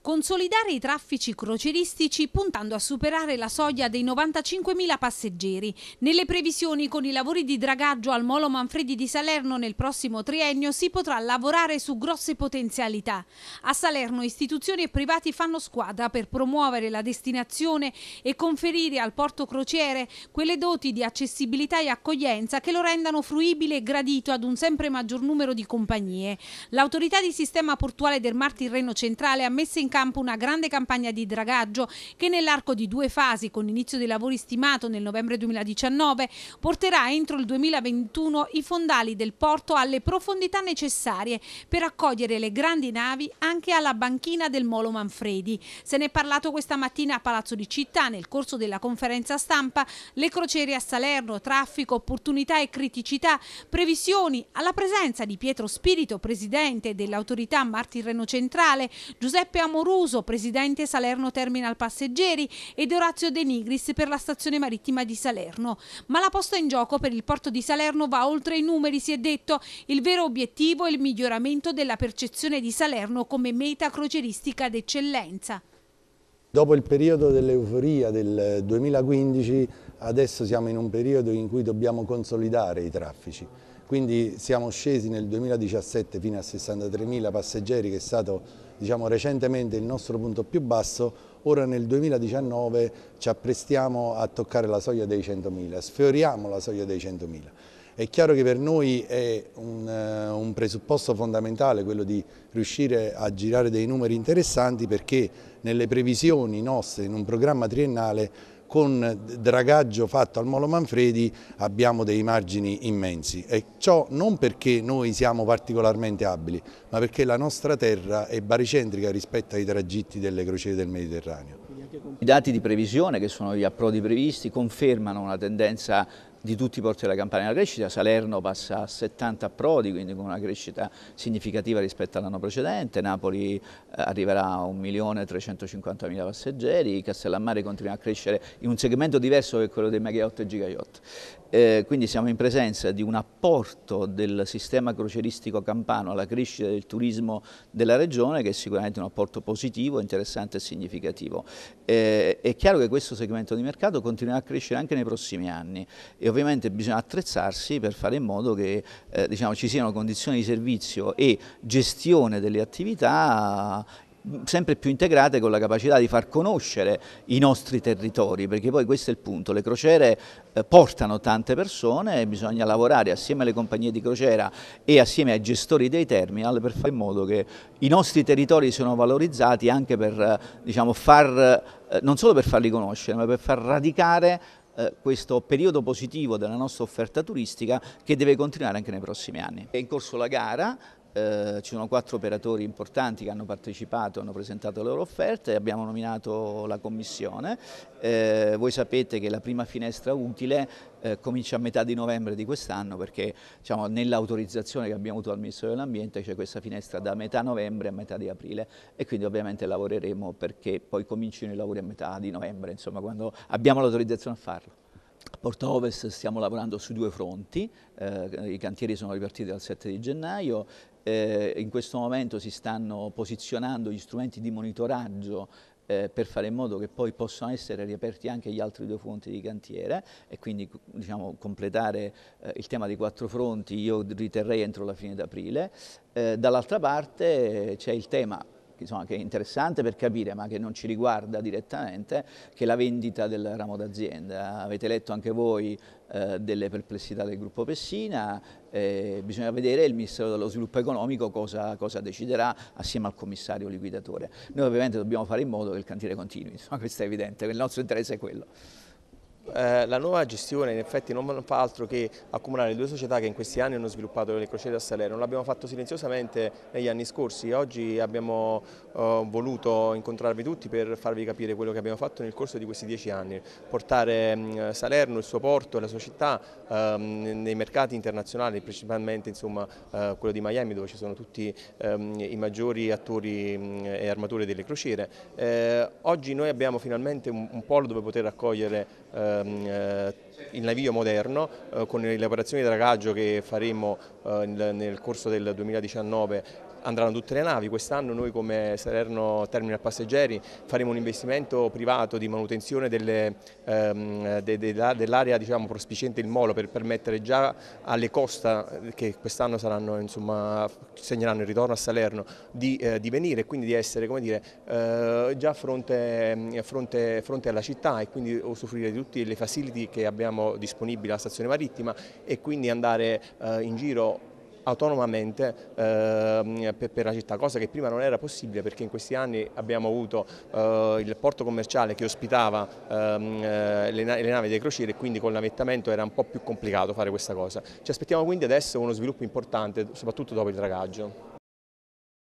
consolidare i traffici croceristici puntando a superare la soglia dei 95.000 passeggeri. Nelle previsioni con i lavori di dragaggio al Molo Manfredi di Salerno nel prossimo triennio si potrà lavorare su grosse potenzialità. A Salerno istituzioni e privati fanno squadra per promuovere la destinazione e conferire al porto crociere quelle doti di accessibilità e accoglienza che lo rendano fruibile e gradito ad un sempre maggior numero di compagnie. L'autorità di sistema portuale del Mar Tirreno Centrale ha messo in in campo una grande campagna di dragaggio che nell'arco di due fasi, con inizio dei lavori stimato nel novembre 2019, porterà entro il 2021 i fondali del porto alle profondità necessarie per accogliere le grandi navi anche alla banchina del Molo Manfredi. Se ne è parlato questa mattina a Palazzo di Città nel corso della conferenza stampa Le crociere a Salerno, traffico, opportunità e criticità, previsioni, alla presenza di Pietro Spirito, presidente dell'autorità Martirreno Centrale, Giuseppe Amorino, Amoruso, presidente Salerno Terminal Passeggeri, ed Orazio De Nigris per la stazione marittima di Salerno. Ma la posta in gioco per il porto di Salerno va oltre i numeri, si è detto. Il vero obiettivo è il miglioramento della percezione di Salerno come meta crocieristica d'eccellenza. Dopo il periodo dell'euforia del 2015, adesso siamo in un periodo in cui dobbiamo consolidare i traffici quindi siamo scesi nel 2017 fino a 63.000 passeggeri che è stato diciamo, recentemente il nostro punto più basso, ora nel 2019 ci apprestiamo a toccare la soglia dei 100.000, sfioriamo la soglia dei 100.000. È chiaro che per noi è un, eh, un, presupposto fondamentale quello di riuscire a girare dei numeri interessanti perché nelle previsioni nostre in un programma triennale con dragaggio fatto al Molo Manfredi abbiamo dei margini immensi e ciò non perché noi siamo particolarmente abili ma perché la nostra terra è baricentrica rispetto ai tragitti delle crociere del Mediterraneo. I dati di previsione che sono gli approdi previsti confermano una tendenza di tutti i porti della campagna della crescita, Salerno passa a 70 prodi, quindi con una crescita significativa rispetto all'anno precedente, Napoli eh, arriverà a 1.350.000 passeggeri, Castellammare continua a crescere in un segmento diverso che quello dei megayacht e gigayacht. Eh, quindi siamo in presenza di un apporto del sistema croceristico campano alla crescita del turismo della regione che è sicuramente un apporto positivo, interessante e significativo. Eh, è chiaro che questo segmento di mercato continuerà a crescere anche nei prossimi anni e ovviamente bisogna attrezzarsi per fare in modo che eh, diciamo, ci siano condizioni di servizio e gestione delle attività mm, sempre più integrate con la capacità di far conoscere i nostri territori, perché poi questo è il punto, le crociere eh, portano tante persone e bisogna lavorare assieme alle compagnie di crociera e assieme ai gestori dei terminal per fare in modo che i nostri territori siano valorizzati anche per eh, diciamo, far, eh, non solo per farli conoscere, ma per far radicare eh, questo periodo positivo della nostra offerta turistica che deve continuare anche nei prossimi anni. È in corso la gara, eh, ci sono quattro operatori importanti che hanno partecipato, hanno presentato le loro offerte, e abbiamo nominato la commissione. Eh, voi sapete che la prima finestra utile eh, comincia a metà di novembre di quest'anno perché diciamo, nell'autorizzazione che abbiamo avuto dal Ministero dell'Ambiente c'è questa finestra da metà novembre a metà di aprile e quindi ovviamente lavoreremo perché poi cominciano i lavori a metà di novembre, insomma quando abbiamo l'autorizzazione a farlo. A Porta Ovest stiamo lavorando su due fronti, eh, i cantieri sono ripartiti dal 7 di gennaio eh, in questo momento si stanno posizionando gli strumenti di monitoraggio eh, per fare in modo che poi possano essere riaperti anche gli altri due fronti di cantiere e quindi diciamo, completare eh, il tema dei quattro fronti io riterrei entro la fine d'aprile. Eh, Dall'altra parte eh, c'è il tema insomma, che è interessante per capire, ma che non ci riguarda direttamente, che è la vendita del ramo d'azienda. Avete letto anche voi eh, delle perplessità del gruppo Pessina, eh, bisogna vedere il Ministero dello Sviluppo Economico cosa, cosa, deciderà assieme al commissario liquidatore. Noi ovviamente dobbiamo fare in modo che il cantiere continui, insomma, questo è evidente, il nostro interesse è quello. Eh, la nuova gestione in effetti non fa altro che accumulare le due società che in questi anni hanno sviluppato le crociere a Salerno, l'abbiamo fatto silenziosamente negli anni scorsi, oggi abbiamo eh, voluto incontrarvi tutti per farvi capire quello che abbiamo fatto nel corso di questi dieci anni, portare mh, mm, Salerno, il suo porto, e la sua città ehm, nei mercati internazionali, principalmente insomma, eh, quello di Miami dove ci sono tutti ehm, i maggiori attori mh, mm, e armature delle crociere. Eh, oggi noi abbiamo finalmente un, un polo dove poter accogliere eh, Ehm, eh, il naviglio moderno eh, con le operazioni di dragaggio che faremo eh, nel corso del 2019 andranno tutte le navi. Quest'anno noi come Salerno Terminal Passeggeri faremo un investimento privato di manutenzione dell'area ehm, de, de, diciamo, prospiciente il molo per permettere già alle costa che quest'anno segneranno il ritorno a Salerno di, eh, di venire e quindi di essere dire, eh, già a fronte, fronte, fronte, alla città e quindi usufruire di tutte le facility che abbiamo disponibili alla stazione marittima e quindi andare eh, in giro autonomamente eh, per, per, la città, cosa che prima non era possibile perché in questi anni abbiamo avuto eh, il porto commerciale che ospitava ehm, eh, le, le, navi dei crociere e quindi con l'avvettamento era un po' più complicato fare questa cosa. Ci aspettiamo quindi adesso uno sviluppo importante soprattutto dopo il dragaggio.